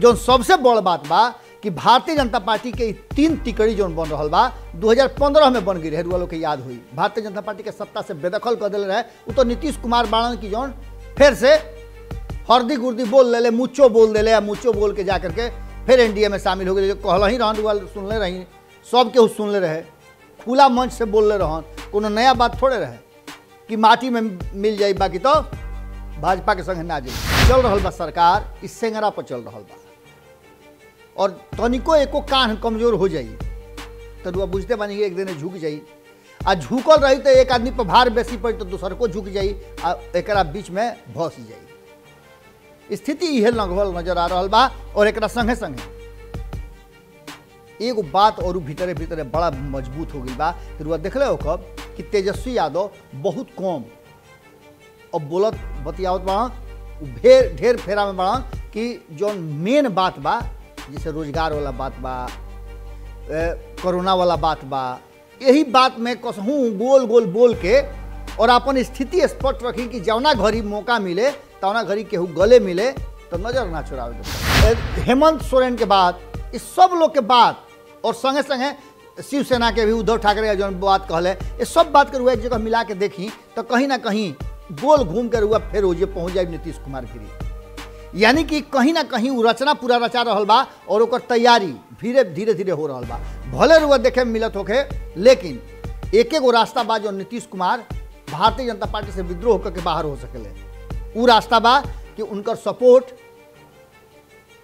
जो सबसे बड़ बात बा कि भारतीय जनता पार्टी के तीन टिकड़ी जो बन रहा बा 2015 में बन गई रहे लोग के याद हुई भारतीय जनता पार्टी के सत्ता से बेदखल कर दिल रहे उ तो नीतीश कुमार बाणन की जौन फिर से हरदी गुर्दी बोल ले मुचो मुच्चो बोल दे ले मुच्चो बोल के जा करके फिर एनडीए में शामिल हो गए जो कहल ही रहन सुनले रही सब केहू सुनले रहे खुला मंच से बोलले रहन कोनो नया बात थोड़े रहे कि माटी में मिल जाए बाकी तो भाजपा के संग ना जाए चल रहा बा सरकार इस सेंगरा पर चल रहा बा और तनिको एको कान कमजोर हो तो तरुआ बुझते बानी एक दिन झुक जाई आ झुकल रही तो एक आदमी पर भार बेसी पड़े तो दूसर को झुक जाई आ एक बीच में भस जाई स्थिति यह लगभग नजर आ रहा बा और एक संगे संगे एगो बात और भीतरे भीतरे बड़ा मजबूत हो गई बा तरुआ देखले हो कब कि तेजस्वी यादव बहुत कम और बोलत बतियावत बढ़ ढेर फेरा में बढ़ कि जो मेन बात बा जैसे रोजगार वाला बात बा कोरोना वाला बात बा यही बात में कसहूँ गोल गोल बोल के और अपन स्थिति स्पष्ट रखी कि जौना घड़ी मौका मिले तौना घड़ी केहू गले मिले तो नज़र ना छोड़ावे हेमंत सोरेन के बाद इस सब लोग के बात और संगे संगे शिवसेना के भी उद्धव ठाकरे का जो बात कहले ये सब बात के रुआ एक जगह मिला के देखी तो कहीं ना कहीं गोल घूम कर रुआ फिर हो पहुँच जाए नीतीश कुमार गिरी यानी कि कहीं ना कहीं वो रचना पूरा रचा रहा बा और तैयारी धीरे धीरे धीरे हो रहा बा भले रुआ देखे में मिलत होके लेकिन एक एगो रास्ता बा जो नीतीश कुमार भारतीय जनता पार्टी से विद्रोह करके के बाहर हो सकले वो रास्ता बा कि उनकर सपोर्ट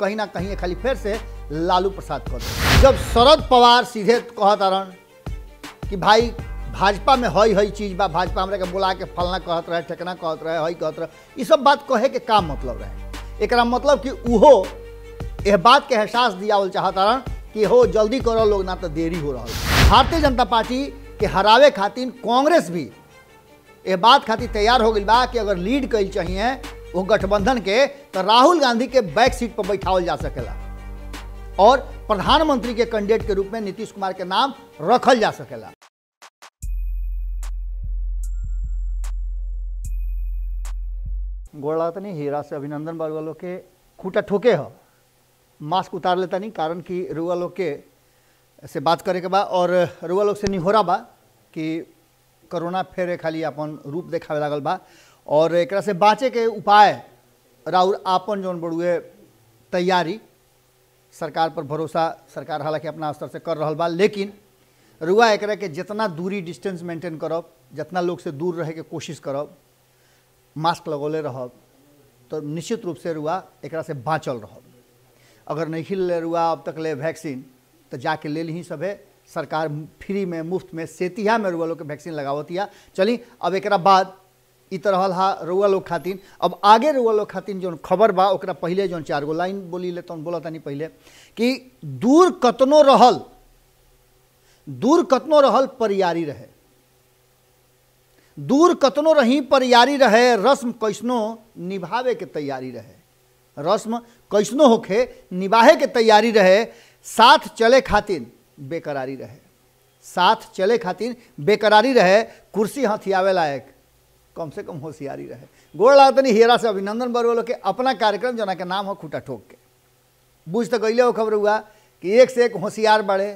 कहीं ना कहीं खाली फिर से लालू प्रसाद कर जब शरद पवार सीधे कहता रहन कि भाई भाजपा में हई हई चीज बा भाजपा हमारे के बुला के फलना कहत रहे ठेकना कहत रहे हई कहत रहे सब बात कहे के का मतलब रहे एक मतलब कि उहो यह बात के एहसास दियावल चाहता रहा कि हो जल्दी करो लोग ना तो देरी हो रहा भारतीय जनता पार्टी के हरावे खातिर कांग्रेस भी यह बात खातिर तैयार हो गई बा कि अगर लीड कर चाहिए वो गठबंधन के तो राहुल गांधी के बैक सीट पर बैठावल जा सकेला और प्रधानमंत्री के कैंडिडेट के रूप में नीतीश कुमार के नाम रखल जा सकेला गोड़ा तनी हीरा से अभिनंदन बाबू लोग के खूटा ठोके हो मास्क उतार लेता नहीं कारण कि रुआ लोग के से बात करे के बा और रुआ लोग से निहोरा बा कि कोरोना फिर खाली अपन रूप देखावे लागल बा और एक से बाँचे के उपाय राउर आपन जौन बड़ुए तैयारी सरकार पर भरोसा सरकार हालांकि अपना स्तर से कर रहा बा लेकिन रुआ एक के जितना दूरी डिस्टेंस मेंटेन करब जितना लोग से दूर रहे के कोशिश करब मास्क लगौले रह तो निश्चित रूप से रुआ एक से बाँचल रह अगर नहीं ले रुआ अब तक ले वैक्सीन तो जाके ले ली सभी सरकार फ्री में मुफ्त में सेतिहा में रुआ लोग के वैक्सीन लगावतिया चली अब एक बाद इ तो रहा हा रुआ लोग खातिन अब आगे रुआ लोग खातिन जो खबर बा ओकरा पहले जो चार गो लाइन बोली ले तो बोला नहीं पहले कि दूर कतनो रहल दूर कतनो रहल परियारी रहे दूर कतनो रही पर यारी रहे रस्म कैसनो निभावे के तैयारी रहे रस्म कैसनो होखे निभाहे के तैयारी रहे साथ चले खातिर बेकरारी रहे साथ चले खातिर बेकरारी रहे कुर्सी हथियावे लायक कम से कम होशियारी रहे गोर लागतनी हेरा से अभिनंदन बरवल के अपना कार्यक्रम जना के नाम हो खूटा ठोक के बुझ तो गईले हो खबर हुआ कि एक से एक होशियार बढ़े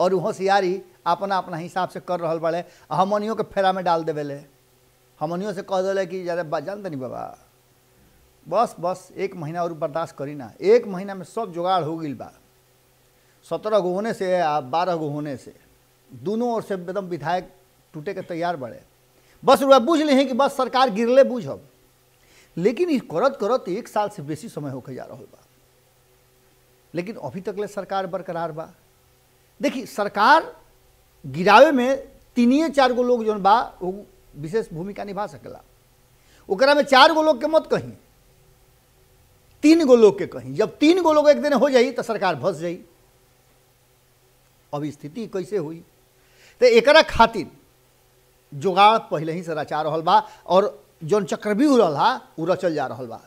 और होशियारी अपना अपना हिसाब से कर रहा बड़े हमनियों के फेरा में डाल ले हमनियों से कह दिले कि जरा जानते नहीं बाबा बस बस एक महीना और बर्दाश्त करी ना एक महीना में सब जुगाड़ हो गई बा सत्रह गो होने से आ बारह गो होने से दोनों ओर से एकदम विधायक टूटे के तैयार बड़े बस रुआ बूझ ली कि बस सरकार गिरले बुझ लेकिन इस करत करत एक साल से बेसी समय होकर जा रहा बा लेकिन अभी तक ले सरकार बरकरार बा देखिए सरकार गिरावे में तीनिए चार गो लोग जो बा विशेष भूमिका निभा सकला ओकरा में चार गो लोग के मत कहीं तीन गो लोग के कहीं जब तीन गो लोग एक दिन हो जाई तो सरकार भस जाए अब स्थिति कैसे हुई तो एक खातिर जोगाड़ पहले ही से रचा रहा बा और जौन चक्रव्यूह रहा वो रचल जा रहा बा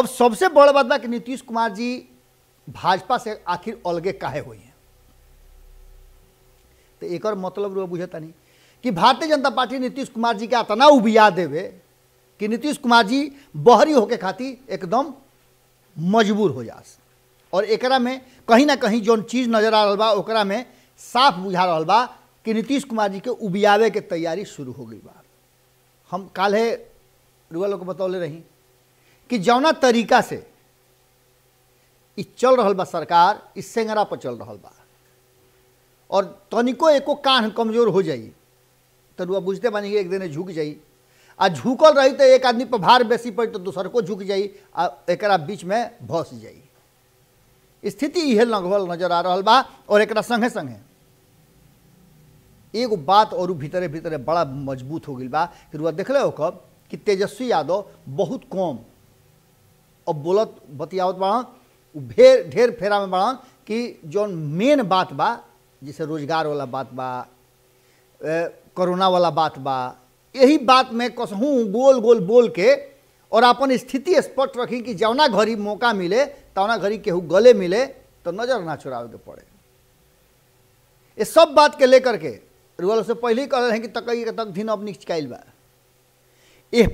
अब सबसे बड़ बात बा कि नीतीश कुमार जी भाजपा से आखिर अलगे काहे हुई हैं तो एक मतलब रुआ बुझेतानी कि भारतीय जनता पार्टी नीतीश कुमार जी के अतना उबिया देवे कि नीतीश कुमार जी बहरी होके खाती एकदम मजबूर हो जास और एकरा में कहीं ना कहीं जौन चीज़ नजर आ रहा बा में साफ बुझा रहा बा कि नीतीश कुमार जी के उबियावे के तैयारी शुरू हो गई बा हम काल्हे रुआ लोग बतौले रही कि जौना तरीका से चल रहा बा सरकार इस सेंगरा पर चल रहा बा और तनिको एको कान कमजोर हो जाई तरुआ बुझते बानी एक दिन झुक जाई आ झुकल रही तो एक आदमी पर भार बेसी पड़ तो दूसर को झुक जाई आ एक बीच में भस जाई स्थिति यह लगभग नजर आ रहा बा और एक संगे संगे एगो बात और भीतरे भीतरे बड़ा मजबूत हो गई बा कि रुआ देख हो कब कि तेजस्वी यादव बहुत कम और बोलत बतियावत बढ़ ढेर फेरा में बढ़ कि जौन मेन बात बा जैसे रोजगार वाला बात बा कोरोना वाला बात बा यही बात में कसहूँ गोल गोल बोल के और अपन स्थिति स्पष्ट रखी कि जौना घड़ी मौका मिले तौना घड़ी केहू गले मिले तो नज़र ना चुरावे के पड़े ये सब बात के लेकर के रुअल से पहले ही कहल हैं कि तक तक दिन अब निकाल बा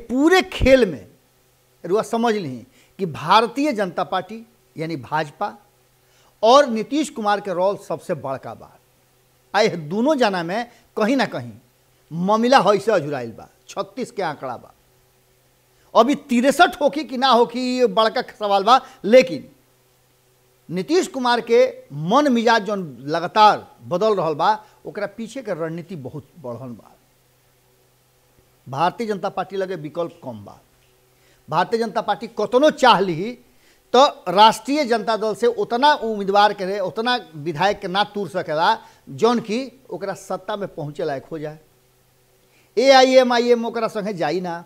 पूरे खेल में रुआ समझ ली कि भारतीय जनता पार्टी यानी भाजपा और नीतीश कुमार के रोल सबसे बड़का बा आई दोनों जाना में कहीं ना कहीं ममिला हईसे अजुराइल बा छत्तीस के आंकड़ा बा अभी तिरसठ होकी कि ना होकी ये बड़का सवाल बा लेकिन नीतीश कुमार के मन मिजाज जो लगातार बदल रहा बा ओकरा पीछे के रणनीति बहुत बढ़ल बा भारतीय जनता पार्टी लगे विकल्प कम बा भारतीय जनता पार्टी कतनो चाह ली तो राष्ट्रीय जनता दल से उतना उम्मीदवार के उतना विधायक के ना तुर सकेला जौन कि सत्ता में पहुँचे लायक हो जाए ए आई एम आई एम ओकरा संगे जाए ना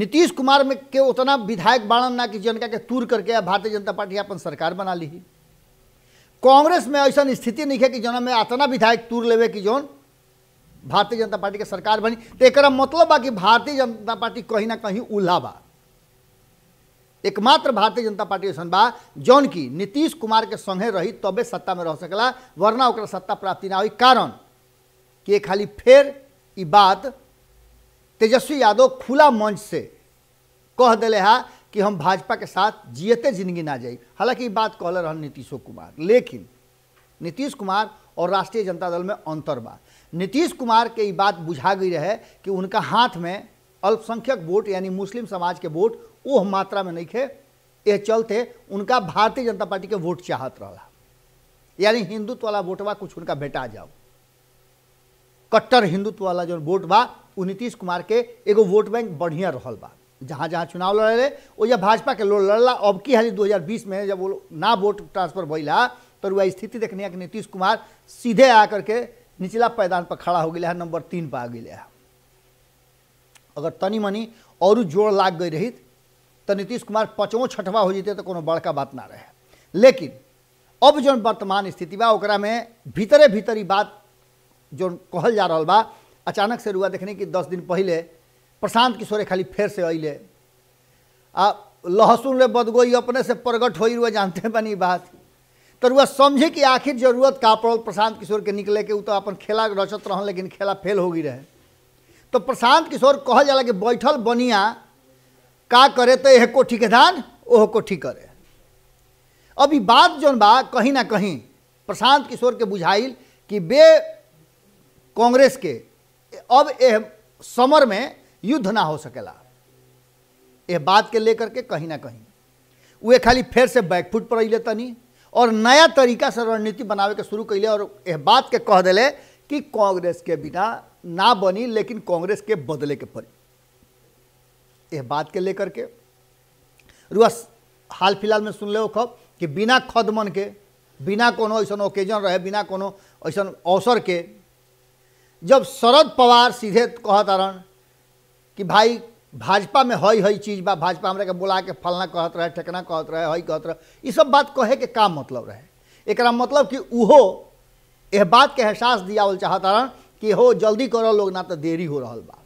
नीतीश कुमार में के उतना विधायक बाड़न ना कि जनका के तूर करके भारतीय जनता पार्टी अपन सरकार बना ली कांग्रेस में ऐसा स्थिति नहीं है कि जौन में इतना विधायक तूर लेवे कि जौन भारतीय जनता पार्टी के सरकार बनी तो एक मतलब बा कि भारतीय जनता पार्टी कहीं ना कहीं उल्हा बा एकमात्र भारतीय जनता पार्टी ऐसा बा जौन की नीतीश कुमार के संगे रही तबे सत्ता में रह सकला वरना ओकरा सत्ता प्राप्ति ना हो कारण कि खाली फिर ये बात तेजस्वी यादव खुला मंच से कह दिले है कि हम भाजपा के साथ जियते जिंदगी ना जाए हालांकि बात कहले रहन नीतीशो कुमार लेकिन नीतीश कुमार और राष्ट्रीय जनता दल में अंतर बा नीतीश कुमार के बात बुझा गई रहे कि उनका हाथ में अल्पसंख्यक वोट यानी मुस्लिम समाज के वोट ओह मात्रा में नहीं थे यह चलते उनका भारतीय जनता पार्टी के वोट चाहत रहा यानी हिंदुत्व वाला वोट बा कुछ उनका भेटा जाओ कट्टर हिंदुत्व वाला जो वोट बा नीतीश कुमार के एगो वोट बैंक बढ़िया रहा बा जहाँ जहाँ चुनाव लड़े रहे वो जब भाजपा के लोग लड़ला अब की हाली 2020 में जब वो ना वोट ट्रांसफर भैया तो वह स्थिति देखने कि नीतीश कुमार सीधे आकर के निचला पैदान पर खड़ा हो गया है नंबर तीन पर आ गया है अगर तनी मनी और जोड़ लाग गई रही तो नीतीश कुमार पाँचों छठवा हो जेते तो कोनो बड़का बात ना रहे लेकिन अब जो वर्तमान स्थिति बा ओकरा में भीतरे भीतरी बात जो कहल जा रहा बा अचानक से रुआ देखने कि दस दिन पहले प्रशांत किशोरे खाली फिर से अले आ लहसुन रे बदगोई अपने से प्रगट हो रुआ जानते बनी बात तो रुआ समझे कि आखिर जरूरत का पड़ल प्रशांत किशोर के निकले के उ तो अपन खेला रचत रहन लेकिन खेला फेल हो गई रहे तो प्रशांत किशोर कहा जाला कि बैठल बनिया का करे तो यह कोठी के धान ओह कोठी करे अब बात जोन बा कहीं ना कहीं प्रशांत किशोर के बुझाइल कि बे कांग्रेस के अब यह समर में युद्ध ना हो सकेला यह बात के लेकर के कहीं ना कहीं वे खाली फिर से बैकफुट पर अल तनी और नया तरीका से रणनीति बनावे के शुरू कैले और यह बात के कह दिले कि कांग्रेस के बिना ना बनी लेकिन कांग्रेस के बदले के पड़ी यह बात के लेकर के रुआ हाल फिलहाल में सुन ले खब कि बिना खदमन के बिना कोनो ऐसा ओकेजन रहे बिना कोनो ऐसा अवसर के जब शरद पवार सीधे कहत कि भाई भाजपा में हई हई चीज बा भाजपा हमरे के बोला के फलना कहत रहे ठेकना कहत रहे हई कहत रहे ये सब बात कहे के का मतलब रहे एक मतलब कि उहो यह बात के एहसास दियावल चाहत रन कि हो जल्दी करो लोग ना तो देरी हो रहा बा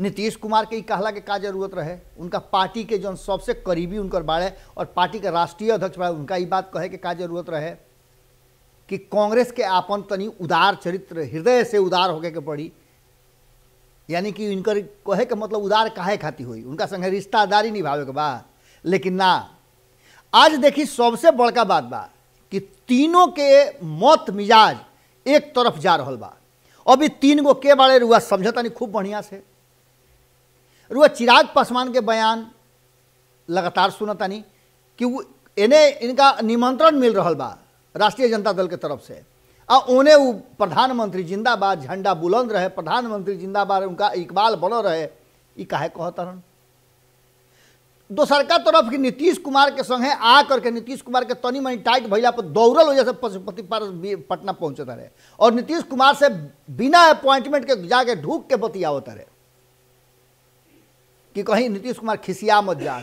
नीतीश कुमार के ही कहला के का जरूरत रहे उनका पार्टी के जो सबसे करीबी उनकर बाड़े और पार्टी के राष्ट्रीय अध्यक्ष बाड़े उनका ये बात कहे के का जरूरत रहे कि कांग्रेस के आपन तनी उदार चरित्र हृदय से उदार होके के पड़ी यानी कि इनकर कहे के मतलब उदार काहे खाती हुई उनका संगे रिश्तादारी निभावे के बा लेकिन ना आज देखी सबसे बड़का बात बा कि तीनों के मौत मिजाज एक तरफ जा रहा बा अभी तीन गो के बारे रुआ समझता नहीं खूब बढ़िया से रुआ चिराग पासवान के बयान लगातार सुनतानी कि वो इन्हें इनका निमंत्रण मिल रहा बा राष्ट्रीय जनता दल के तरफ से आ उन्हें वो प्रधानमंत्री जिंदाबाद झंडा बुलंद रहे प्रधानमंत्री जिंदाबाद उनका इकबाल बनो रहे ये काहे कहतरन दोसरका तरफ कि नीतीश कुमार के संगे आ करके नीतीश कुमार के तनी मनी टाइट भैया पर दौड़ल वजह से पशुपति पटना पहुँचता रहे और नीतीश कुमार से बिना अपॉइंटमेंट के जाके ढूक के बतियावत रहे कि कहीं नीतीश कुमार खिसिया मत जा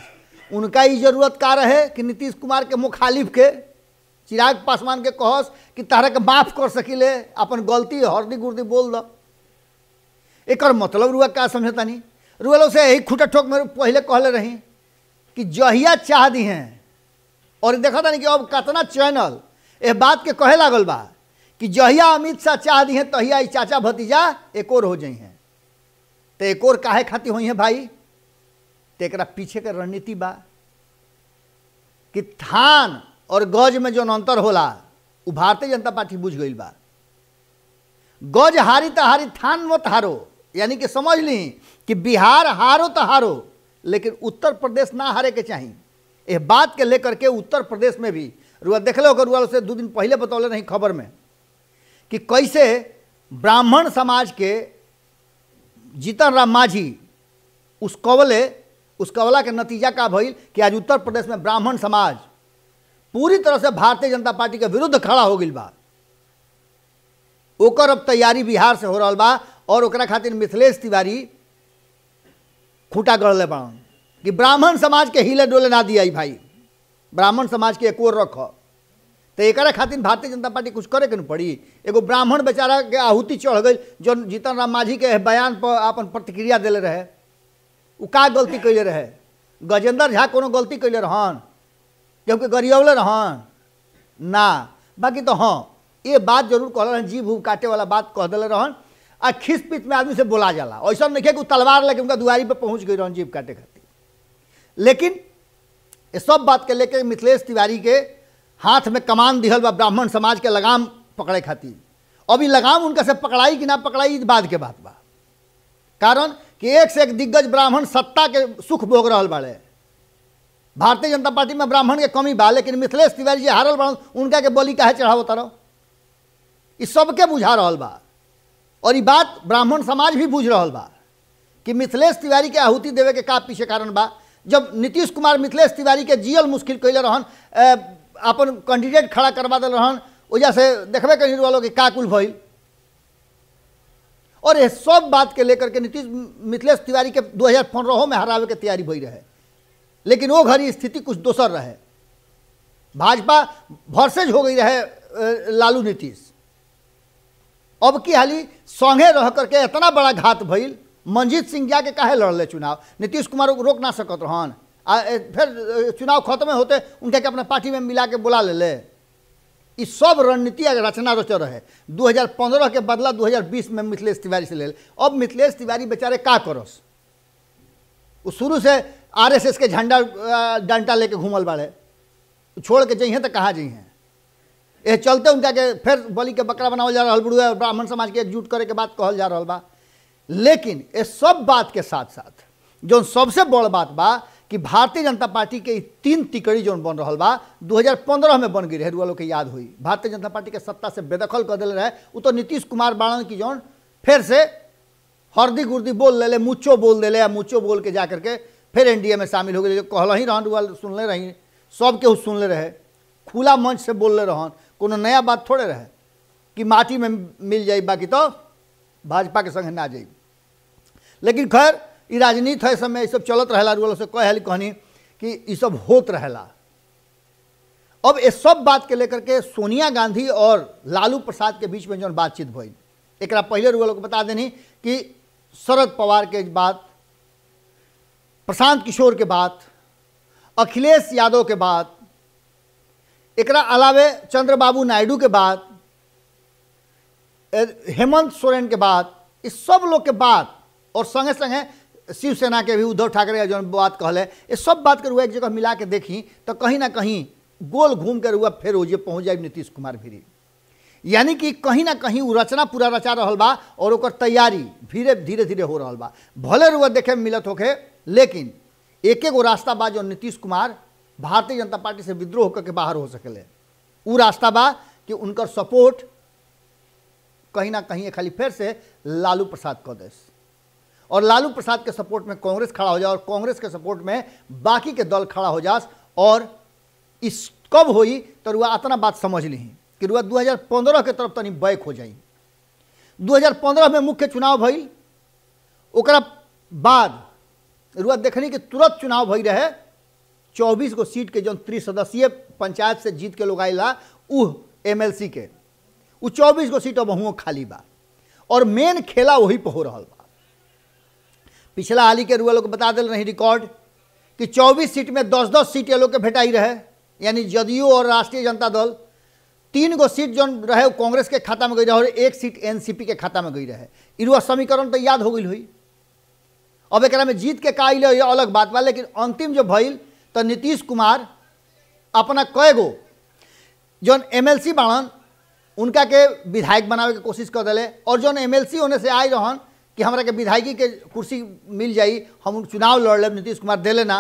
उनका ही जरूरत का रहे कि नीतीश कुमार के मुखालिफ के चिराग पासवान के कहस कि तहरा के माफ कर सकिले अपन गलती हरदी गुर्दी बोल द एक मतलब रुआ का समझतानी रुआ से यही खुटा ठोक में पहले कहले रही कि जहिया चाह दी हैं और देखा था कि अब कतना चैनल ए बात के कहे लागल बा कि जहिया अमित शाह चाह दी हैं तहिया तो चाचा भतीजा एक और हो जाई हैं तो एक और काहे खाती हुई हैं भाई एक पीछे के रणनीति बा कि थान और गज में जो अंतर होला उ भारतीय जनता पार्टी बुझ गई बा गज हारी तो हारी थान मत हारो यानी कि समझ ली कि बिहार हारो तो हारो लेकिन उत्तर प्रदेश ना हारे के चाहिए यह बात के लेकर के उत्तर प्रदेश में भी रुआ देख लो रुआ से दो दिन पहले बतौले नहीं खबर में कि कैसे ब्राह्मण समाज के जीतन राम मांझी उस कौवले उस कबला के नतीजा का भइल कि आज उत्तर प्रदेश में ब्राह्मण समाज पूरी तरह से भारतीय जनता पार्टी के विरुद्ध खड़ा हो गई बा ओकर अब तैयारी बिहार से हो रहा बा और ओकरा खातिर मिथिलेश तिवारी खूटा गढ़ले बा कि ब्राह्मण समाज के हिले डोले ना दिया भाई ब्राह्मण समाज के एकोर रख तो एक खातिर भारतीय जनता पार्टी कुछ करे के न पड़ी एगो ब्राह्मण बेचारा के आहुति चढ़ गई जो जीतन राम मांझी के बयान पर अपन प्रतिक्रिया दिले रहे उ का गलती कैले रहे गजेंद्र झा को गलती कैले रहन क्योंकि गरियौले रहन ना बाकी तो हाँ ये बात जरूर कह रहे जीव उब काटे वाला बात कह दिले रहन आ खिस पीत में आदमी से बोला जाला ऐसा नहीं कि तलवार लेके उनका दुआरी पर पहुँच गई रहन जीव काटे खातिर लेकिन ये सब बात के लेके मिथिलेश तिवारी के हाथ में कमान दिहल व ब्राह्मण समाज के लगाम पकड़े खातिर अब ये लगाम उनका से पकड़ाई कि ना पकड़ाई बाद के बात बा कारण कि एक से एक दिग्गज ब्राह्मण सत्ता के सुख भोग रहा बड़े भारतीय जनता पार्टी में ब्राह्मण के कमी बा लेकिन मिथिलेश तिवारी जी हारल बा उनका के बोली काहे चढ़ाव उतारो इस सबके बुझा रहा बा और बात ब्राह्मण समाज भी बुझ रहा बा कि मिथिलेश तिवारी के आहुति देवे के का पीछे कारण बा जब नीतीश कुमार मिथिलेश तिवारी के जियल मुश्किल कैले रहन अपन कैंडिडेट खड़ा करवा दिल रहन वजह से देखबे कहीं वालों के का कुल भइल और ये सब बात के लेकर के नीतीश मिथिलेश तिवारी के दो हज़ार पंद्रह में हरावे के तैयारी हो रहे लेकिन वो घड़ी स्थिति कुछ दोसर रहे भाजपा भरसेज हो गई रहे लालू नीतीश अब की हाली संगे रह करके इतना बड़ा घात भइल मंजीत सिंह जाके काहे लड़ले चुनाव नीतीश कुमार रोक ना सकत रहन आ फिर चुनाव खत्म होते उनके अपने पार्टी में मिला के बुला ले, ले। इस सब रणनीति रचना रचे है 2015 के बदला 2020 में मिथिलेश तिवारी से ले अब मिथिलेश तिवारी बेचारे का करस वो शुरू से आरएसएस के झंडा डंडा लेके घूमल बाड़े छोड़ के जइहें तो कहाँ जइए ये चलते उनका के फिर बलि के बकरा बनावल जा रहा बुढ़ुआ ब्राह्मण समाज के एकजुट करे के बात कहल जा रहा बा लेकिन ये सब बात के साथ साथ जो सबसे बड़ बात बा कि भारतीय जनता पार्टी के तीन तिकड़ी जौन बन रहा बा 2015 में बन गई रहे रुआ लोग के याद हुई भारतीय जनता पार्टी के सत्ता से बेदखल कर दिल रहे उ तो नीतीश कुमार बाणन की जौन फिर से हरदी गुर्दी बोल ले, ले मुच्चो बोल दे ले मुच्चो बोल के जा करके फिर एनडीए में शामिल हो गए कहल ही रहन रुआ सुनले रही सब केहू सुनले रहे खुला मंच से बोलने रहन कोनो नया बात थोड़े रहे कि माटी में मिल जाए बाकी तो भाजपा के संग ना जाए लेकिन खैर इ राजनीति है समय इस सब चलत रहला रुअल से कह कहनी कि इस सब होत रहला अब ये सब बात के लेकर के सोनिया गांधी और लालू प्रसाद के बीच में जो बातचीत भई एक पहले रुअल को बता देनी कि शरद पवार के बात प्रशांत किशोर के बात अखिलेश यादव के बात एक अलावे चंद्रबाबू नायडू के बात हेमंत सोरेन के बात इस सब लोग के बात और संगे संगे शिवसेना के भी उद्धव ठाकरे जो बात कहले ये सब बात के एक जगह मिला के देखी तो कहीं ना कहीं गोल घूम के रुआ फिर वो पहुँच जाए नीतीश कुमार भीरी यानी कि कहीं ना कहीं वो रचना पूरा रचा रहा बा और तैयारी धीरे धीरे धीरे हो रहा बा भले रुआ देखे में मिलत होके लेकिन एक एगो रास्ता बा जो नीतीश कुमार भारतीय जनता पार्टी से विद्रोह करके बाहर हो सकल वो रास्ता बा कि उनकर सपोर्ट कहीं ना कहीं खाली फिर से लालू प्रसाद दस और लालू प्रसाद के सपोर्ट में कांग्रेस खड़ा हो जाए और कांग्रेस के सपोर्ट में बाकी के दल खड़ा हो जास और इस कब होई तो रुआ इतना बात समझ ली कि रुआ 2015 के तरफ तीन बैक हो जाई 2015 में मुख्य चुनाव भई ओकरा बाद रुआ देखनी कि तुरंत चुनाव भई रहे 24 गो सीट के जो त्रिसदस्यीय पंचायत से जीत के लोग ला उह एमएलसी के उ चौबीस गो सीट अब हुओं खाली बा और मेन खेला वही पर हो रहा बा पिछला हाल ही के रुआ लोग बता दिल रही रिकॉर्ड कि 24 सीट में 10-10 सीट ये लोग के भेटाई रहे यानी जदयू और राष्ट्रीय जनता दल तीन गो सीट जो रहे कांग्रेस के खाता में गई रहे और एक सीट एनसीपी के खाता में गई रहे इरुआ समीकरण तो याद हो गई हुई अब एक में जीत के का अल अलग बात बा लेकिन अंतिम जो भल तो नीतीश कुमार अपना कै गो जौन एम एल सी उनका के विधायक बनावे के कोशिश कर दिले और जौन एम एल सी होने से आए रहन कि हमरा के विधायकी के कुर्सी मिल जाए हम चुनाव लड़ ले नीतीश कुमार दे लेना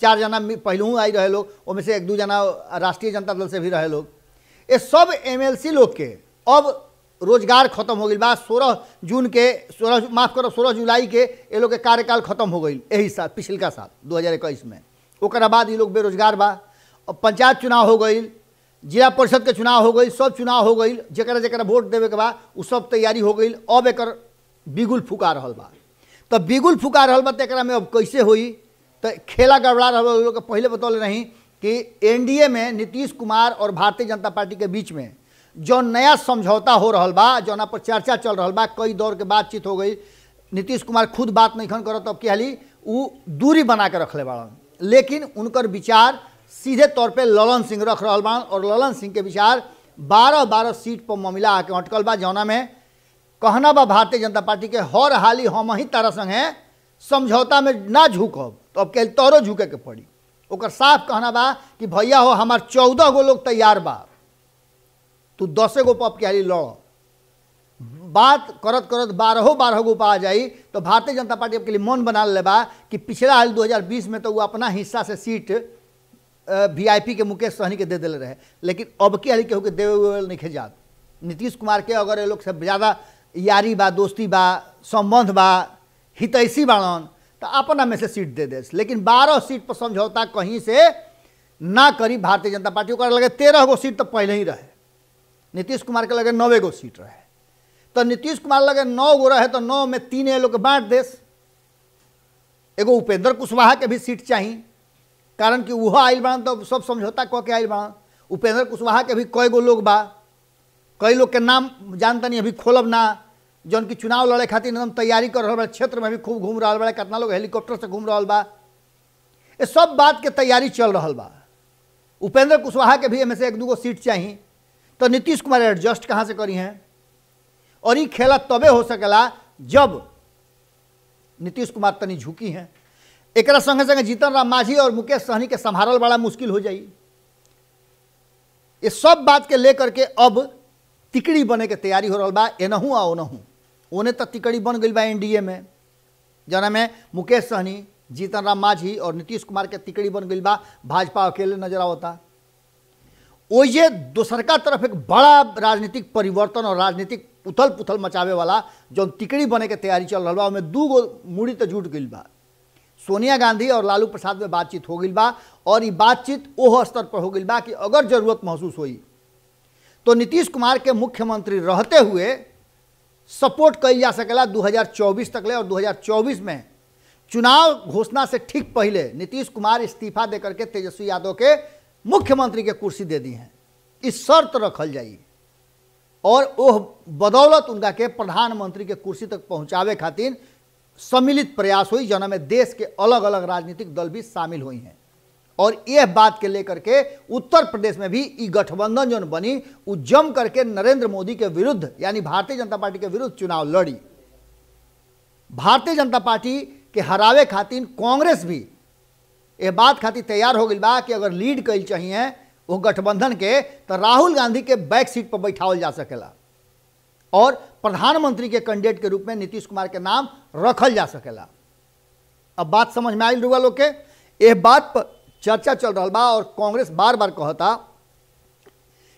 चार जना पहलू आई रहे लोग उसमें से एक दू जना राष्ट्रीय जनता दल से भी रहे लोग ये सब एमएलसी लोग के अब रोजगार खत्म हो गई बा सोलह जून के सोलह माफ करो सोलह जुलाई के ये लोग के कार्यकाल खत्म हो गई यही साल पिछलका साल दो हज़ार इक्कीस में ओकर बाद ये लोग बेरोजगार बा और पंचायत चुनाव हो गई जिला परिषद के चुनाव हो गई सब चुनाव हो गई जरा जरा वोट देवे के बाद सब तैयारी हो गई अब एक बिगुल फुका रहा बा तो बिगुल फुका रहा बा में अब कैसे हुई तो खेला गड़बड़ा रहा लोग पहले बतौल रही कि एनडीए में नीतीश कुमार और भारतीय जनता पार्टी के बीच में जो नया समझौता हो रहा बा जौना पर चर्चा चल रहा बा कई दौर के बातचीत हो गई नीतीश कुमार खुद बात नहीं खन करत तब क्या उ दूरी बना के रखले बड़न लेकिन उनकर विचार सीधे तौर पे ललन सिंह रख रहा बाड़न और ललन सिंह के विचार बारह बारह सीट पर मामला आके अटकल बा जौना में कहना बा भारतीय जनता पार्टी के हर हाली हम ही तारा संगे समझौता में ना झुकब तो अब कल तोरों झुके के पड़ी ओकर साफ कहना बा कि भैया हो हमार चौदह गो लोग तैयार बा तू दसे गो पप के हाली लड़ बात करत करत बारहों बारह गो पा जाई तो भारतीय जनता पार्टी के लिए मन बना ले बा कि पिछला हाल 2020 में तो वो अपना हिस्सा से सीट वीआईपी के मुकेश सहनी के दे दिले रहे लेकिन अब के हाली केहू के देवे नहीं जात नीतीश कुमार के अगर ये लोग से ज़्यादा यारी बा दोस्ती बा संबंध बा हितैषी बाड़न तो अपना में से सीट दे दे लेकिन बारह सीट पर समझौता कहीं से ना करी भारतीय जनता पार्टी ओकरा लगे तेरह गो सीट तो पहले ही रहे नीतीश कुमार के लगे नौवे गो सीट रहे तो नीतीश कुमार लगे नौ गो रहे तो नौ में तीन लोग बांट देस एगो उपेंद्र कुशवाहा के भी सीट चाहिए कारण कि वह आयल बाड़न तो सब समझौता कह के आयल बाड़न उपेंद्र कुशवाहा के भी कई गो लोग बा कई लोग के नाम जानते नहीं अभी खोलब ना जौन की चुनाव लड़े खातिर एकदम तैयारी कर रहा क्षेत्र में भी खूब घूम रहा बड़ा कितना लोग हेलीकॉप्टर से घूम रहा बा ये सब बात के तैयारी चल रहा बा उपेंद्र कुशवाहा के भी एम से एक दूगो सीट चाहिए तो नीतीश कुमार एडजस्ट कहाँ से करी हैं और ये खेला तबे हो सकेला जब नीतीश कुमार तनी झुकी हैं एक संगे संगे जीतन राम माझी और मुकेश सहनी के संभाल बड़ा मुश्किल हो जाए ये सब बात के लेकर के अब तिकड़ी बने के तैयारी हो रहा बा एनहू आ ओनहूँ ओने तो तिकड़ी बन गई बा एनडीए में जना में मुकेश सहनी जीतन राम मांझी और नीतीश कुमार के तिकड़ी बन गई बा भाजपा अकेले नजर आवता ओजे दोसरका तरफ एक बड़ा राजनीतिक परिवर्तन और राजनीतिक उथल पुथल मचावे वाला जो तिकड़ी बने के तैयारी चल रहा में दू गो मूड़ी तो जुट गई बा सोनिया गांधी और लालू प्रसाद में बातचीत हो गई बा और ये बातचीत ओह स्तर पर हो गई बा कि अगर जरूरत महसूस हुई तो नीतीश कुमार के मुख्यमंत्री रहते हुए सपोर्ट कल जा सकेला 2024 तक ले और 2024 में चुनाव घोषणा से ठीक पहले नीतीश कुमार इस्तीफा देकर के तेजस्वी यादव के मुख्यमंत्री के कुर्सी दे दी हैं इस शर्त रखल जाए और वह बदौलत उनका के प्रधानमंत्री के कुर्सी तक पहुंचावे खातिर सम्मिलित प्रयास हुई जौना में देश के अलग अलग राजनीतिक दल भी शामिल हुई हैं और यह बात के लेकर के उत्तर प्रदेश में भी गठबंधन जो बनी वो जम करके नरेंद्र मोदी के विरुद्ध यानी भारतीय जनता पार्टी के विरुद्ध चुनाव लड़ी भारतीय जनता पार्टी के हरावे खातिर कांग्रेस भी यह बात खातिर तैयार हो गई बा कि अगर लीड कर चाहिए वो गठबंधन के तो राहुल गांधी के बैक सीट पर बैठावल जा सकेला और प्रधानमंत्री के कैंडिडेट के रूप में नीतीश कुमार के नाम रखल जा सकेला अब बात समझ में आई रुआ लोग के यह बात पर चर्चा चल रहा बा और कांग्रेस बार बार कहता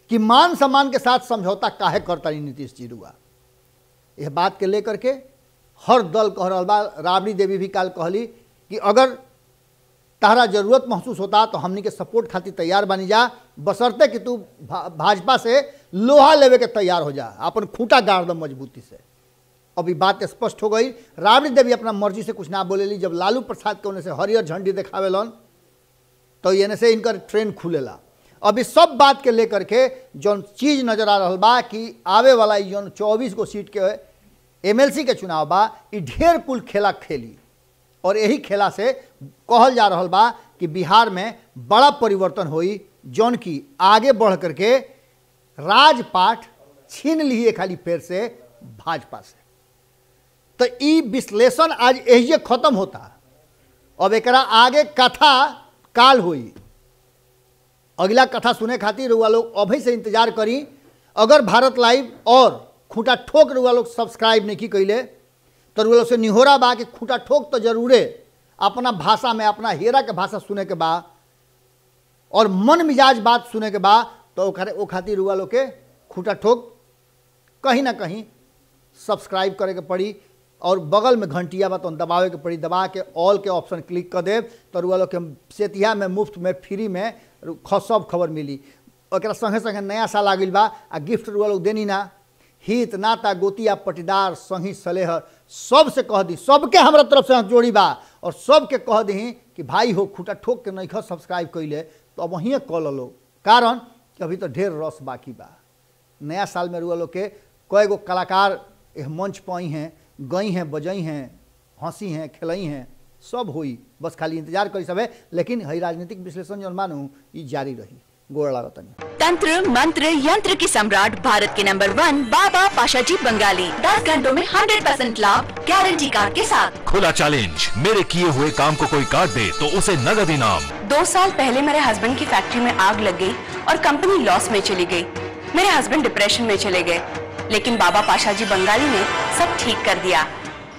कि मान सम्मान के साथ समझौता काहे करता नीतीश जी रुआ यह बात के लेकर के हर दल कह रहा बा राबड़ी देवी भी कल कहली कि अगर तहरा जरूरत महसूस होता तो हमने के सपोर्ट खातिर तैयार बनी जा बसरते कि तू भा, भाजपा से लोहा लेवे के तैयार हो जा अपन खूटा गाड़ दम मजबूती से अब ये बात स्पष्ट हो गई राबड़ी देवी अपना मर्जी से कुछ ना ली जब लालू प्रसाद के उन्हें से हरियर झंडी दिखावे लन तो एने से इनकर ट्रेन खुलेला अब इस सब बात के लेकर के जौन चीज़ नज़र आ रहा बा कि आवे वाला जौन चौबीस गो सीट के एमएलसी के चुनाव बा ढेर कुल खेला खेली और यही खेला से कहल जा रहा बा कि बिहार में बड़ा परिवर्तन हुई जौन की आगे बढ़ करके राजपाठ छीन लिए खाली फिर से भाजपा से तो ई विश्लेषण आज यही खत्म होता अब एक आगे कथा काल हो अगला कथा सुने खातिर रुआ लोग अभी से इंतजार करी अगर भारत लाइव और खूंटा ठोक रुआ लोग सब्सक्राइब नहीं की कैले तो रुआ लोग से निहोरा बा कि खूंटा ठोक तो जरूरे अपना भाषा में अपना हेरा के भाषा सुने के बा और मन मिजाज बात सुने के बा तो वो खातिर रुआ लोग के खूंटा ठोक कहीं ना कहीं सब्सक्राइब करे के पड़ी और बगल में घंटिया बा तो दबावे के पड़ी दबा के ऑल के ऑप्शन क्लिक कर दे तो रुआ लोग के सेतिया में मुफ्त में फ्री में सब खबर मिली और संगे संगे नया साल आ गई बा आ गिफ्ट रुआ लोग देनी ना हित नाता गोतिया पटीदार सही सलेहर सबसे कह दी सबके हमारा तरफ से जोड़ी बा और सबके कह दी कि भाई हो खूटा ठोक के नहीं सब्सक्राइब ले तो अब वहीं कह लो कारण कि अभी तो ढेर रस बाकी बा नया साल में रुआ लोग के कएगो कलाकार मंच पर हैं गई हैं बजई हैं हंसी हैं खेलई हैं सब हुई बस खाली इंतजार करी सब है लेकिन हई राजनीतिक विश्लेषण जो मानू ये जारी रही तंत्र मंत्र यंत्र की सम्राट भारत के नंबर वन बाबा पाशा जी बंगाली दस घंटों में हंड्रेड परसेंट लाभ गारंटी कार्ड के साथ खुला चैलेंज मेरे किए हुए काम को कोई काट दे तो उसे नगद इनाम दो साल पहले मेरे हस्बैंड की फैक्ट्री में आग लग गई और कंपनी लॉस में चली गई मेरे हस्बैंड डिप्रेशन में चले गए लेकिन बाबा पाशा जी बंगाली ने सब ठीक कर दिया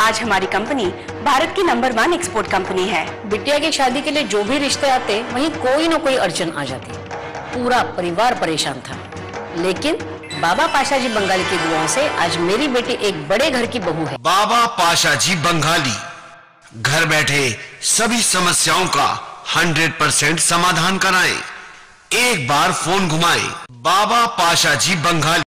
आज हमारी कंपनी भारत की नंबर वन एक्सपोर्ट कंपनी है बिटिया की शादी के लिए जो भी रिश्ते आते वहीं कोई न कोई अड़चन आ जाती पूरा परिवार परेशान था लेकिन बाबा पाशा जी बंगाली की दुआ से आज मेरी बेटी एक बड़े घर की बहू है बाबा पाशा जी बंगाली घर बैठे सभी समस्याओं का 100 परसेंट समाधान कराए एक बार फोन घुमाए बाबा पाशा जी बंगाली